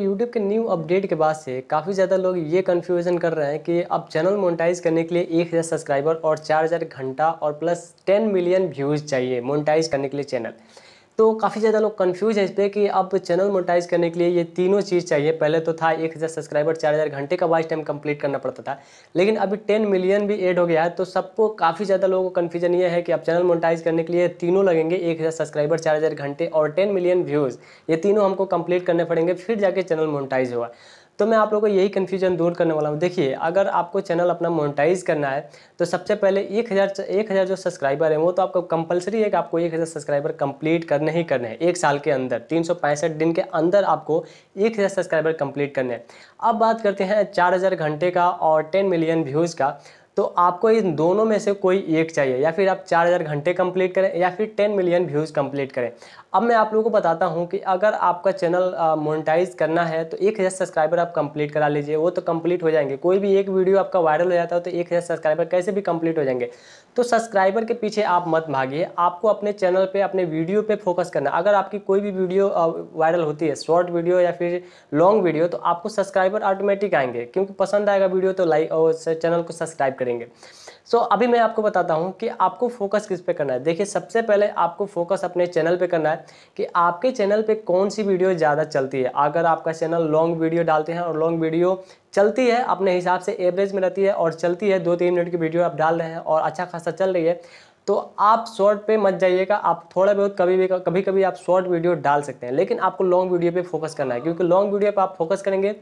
YouTube के new update के बाद से काफ़ी ज़्यादा लोग ये कन्फ्यूजन कर रहे हैं कि अब चैनल मोनेटाइज करने के लिए एक हज़ार सब्सक्राइबर और चार हज़ार घंटा और प्लस टेन मिलियन व्यूज़ चाहिए मोनेटाइज करने के लिए चैनल तो काफ़ी ज़्यादा लोग कन्फ्यूज हैं इस पर कि अब चैनल मोटाइज करने के लिए ये तीनों चीज़ चाहिए पहले तो था एक हज़ार सब्सक्राइबर चार हज़ार घंटे का वाइस टाइम कंप्लीट करना पड़ता था लेकिन अभी टेन मिलियन भी एड हो गया है तो सबको काफ़ी ज़्यादा लोगों को कन्फ्यूजन ये है कि अब चैनल मोनेटाइज करने के लिए तीनों लगेंगे एक हज़ार सब्सक्राइबर चार हज़ार घंटे और टेन मिलियन व्यूज़ ये तीनों हमको कंप्लीट करने पड़ेंगे फिर जाके चैनल मोटाइज हुआ तो मैं आप लोगों को यही कन्फ्यूजन दूर करने वाला हूँ देखिए अगर आपको चैनल अपना मोनिटाइज करना है तो सबसे पहले एक हज़ार एक हज़ार जो सब्सक्राइबर हैं वो तो आपको कंपलसरी है कि आपको एक हज़ार सब्सक्राइबर कंप्लीट करने ही करने हैं एक साल के अंदर तीन दिन के अंदर आपको एक हज़ार सब्सक्राइबर कंप्लीट करने हैं अब बात करते हैं चार हज़ार घंटे का और टेन मिलियन व्यूज़ का तो आपको इन दोनों में से कोई एक चाहिए या फिर आप 4000 घंटे कंप्लीट करें या फिर 10 मिलियन व्यूज़ कंप्लीट करें अब मैं आप लोगों को बताता हूँ कि अगर आपका चैनल मोनिटाइज करना है तो एक हज़ार सब्सक्राइबर आप कंप्लीट करा लीजिए वो तो कंप्लीट हो जाएंगे कोई भी एक वीडियो आपका वायरल हो जाता है तो एक हज़ार सब्सक्राइबर कैसे भी कंप्लीट हो जाएंगे तो सब्सक्राइबर के पीछे आप मत भागिए आपको अपने चैनल पर अपने वीडियो पर फोकस करना अगर आपकी कोई भी वीडियो वायरल होती है शॉर्ट वीडियो या फिर लॉन्ग वीडियो तो आपको सब्सक्राइबर ऑटोमेटिक आएंगे क्योंकि पसंद आएगा वीडियो तो लाइक और चैनल को सब्सक्राइब करेंगे सो so, अभी मैं आपको बताता हूँ कि आपको फोकस किस पे करना है देखिए सबसे पहले आपको फोकस अपने चैनल पे करना है कि आपके चैनल पे कौन सी वीडियो ज़्यादा चलती है अगर आपका चैनल लॉन्ग वीडियो डालते हैं और लॉन्ग वीडियो चलती है अपने हिसाब से एवरेज में रहती है और चलती है दो तीन मिनट की वीडियो आप डाल रहे हैं और अच्छा खासा चल रही है तो आप शॉर्ट पे मत जाइएगा आप थोड़ा बहुत कभी भी कभी कभी आप शॉर्ट वीडियो डाल सकते हैं लेकिन आपको लॉन्ग वीडियो पे फोकस करना है क्योंकि लॉन्ग वीडियो पे आप फोकस करेंगे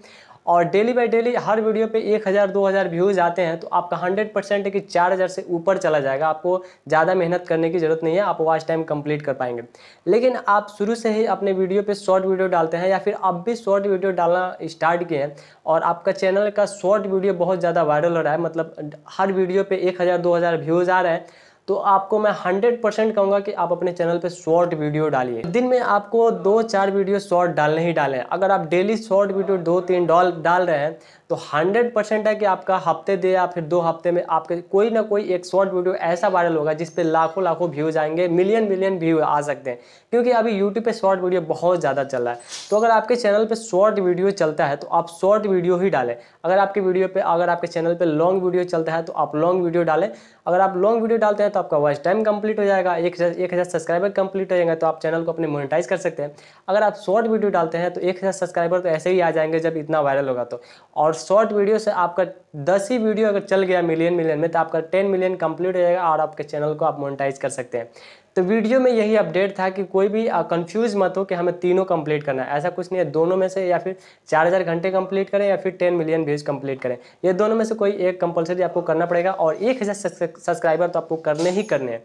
और डेली बाय डेली हर वीडियो पे एक हज़ार दो हज़ार व्यूज़ आते हैं तो आपका हंड्रेड परसेंट है कि चार हज़ार से ऊपर चला जाएगा आपको ज़्यादा मेहनत करने की ज़रूरत नहीं है आप वाच टाइम कंप्लीट कर पाएंगे लेकिन आप शुरू से ही अपने वीडियो पे शॉर्ट वीडियो डालते हैं या फिर अब भी शॉर्ट वीडियो डालना स्टार्ट किए हैं और आपका चैनल का शॉर्ट वीडियो बहुत ज़्यादा वायरल हो रहा है मतलब हर वीडियो पर एक हज़ार व्यूज़ आ रहे हैं तो आपको मैं 100 परसेंट कहूँगा कि आप अपने चैनल पे शॉर्ट वीडियो डालिए दिन में आपको दो चार वीडियो शॉर्ट डालने ही डालें अगर आप डेली शॉर्ट वीडियो दो तीन डॉल डाल रहे हैं तो 100 परसेंट है कि आपका हफ्ते दे या फिर दो हफ्ते में आपके कोई ना कोई एक शॉर्ट वीडियो ऐसा वायरल होगा जिस पे लाखों लाखों व्यूज आएंगे मिलियन मिलियन व्यू आ सकते हैं क्योंकि अभी यूट्यूब पे शॉर्ट वीडियो बहुत ज़्यादा चल रहा है तो अगर आपके चैनल पे शॉर्ट वीडियो चलता है तो आप शॉर्ट वीडियो ही डालें अगर आपके वीडियो पर अगर आपके चैनल पर लॉन्ग वीडियो चलता है तो आप लॉन्ग वीडियो डालें अगर आप लॉन्ग वीडियो डालते हैं तो आपका वॉच टाइम कंप्लीट हो जाएगा एक हज़ार सब्सक्राइबर कंप्लीट हो जाएंगे तो आप चैनल को अपने मोनिटाइज कर सकते हैं अगर आप शॉर्ट वीडियो डालते हैं तो एक सब्सक्राइबर तो ऐसे ही आ जाएंगे जब इतना वायरल होगा तो और शॉर्ट वीडियो से आपका दस ही वीडियो अगर चल गया मिलियन मिलियन में तो आपका टेन मिलियन कंप्लीट हो जाएगा और आपके चैनल को आप मोनिटाइज कर सकते हैं तो वीडियो में यही अपडेट था कि कोई भी कंफ्यूज मत हो कि हमें तीनों कंप्लीट करना है ऐसा कुछ नहीं है दोनों में से या फिर चार हज़ार घंटे कंप्लीट करें या फिर टेन मिलियन व्यूज़ कंप्लीट करें ये दोनों में से कोई एक कंपलसरी आपको करना पड़ेगा और एक हज़ार सब्सक्राइबर तो आपको करने ही करने हैं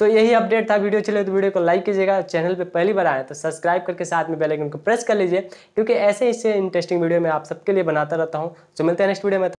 तो यही अपडेट था वीडियो चले तो वीडियो को लाइक कीजिएगा चैनल पे पहली बार आए तो सब्सक्राइब करके साथ में बेल आइकन को प्रेस कर लीजिए क्योंकि ऐसे ही इंटरेस्टिंग वीडियो मैं आप सबके लिए बनाता रहता हूँ जो तो मिलते हैं नेक्स्ट वीडियो में